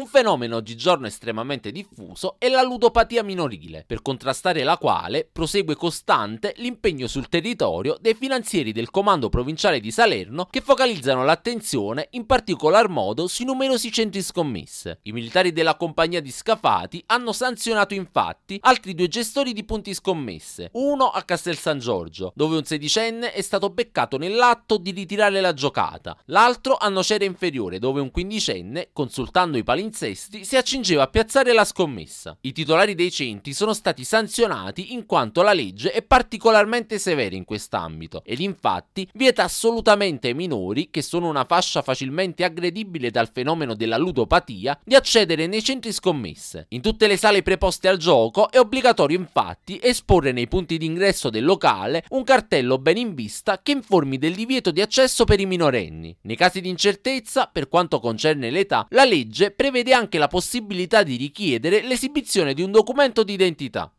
Un fenomeno oggigiorno estremamente diffuso è la ludopatia minorile, per contrastare la quale prosegue costante l'impegno sul territorio dei finanzieri del Comando Provinciale di Salerno che focalizzano l'attenzione in particolar modo sui numerosi centri scommesse. I militari della compagnia di Scafati hanno sanzionato infatti altri due gestori di punti scommesse, uno a Castel San Giorgio, dove un sedicenne è stato beccato nell'atto di ritirare la giocata, l'altro a Nocera Inferiore, dove un quindicenne, consultando i palingenti, incesti, si accingeva a piazzare la scommessa. I titolari dei centri sono stati sanzionati in quanto la legge è particolarmente severa in quest'ambito ed infatti vieta assolutamente ai minori, che sono una fascia facilmente aggredibile dal fenomeno della ludopatia, di accedere nei centri scommesse. In tutte le sale preposte al gioco è obbligatorio infatti esporre nei punti d'ingresso del locale un cartello ben in vista che informi del divieto di accesso per i minorenni. Nei casi di incertezza, per quanto concerne l'età, la legge prevede prevede anche la possibilità di richiedere l'esibizione di un documento d'identità.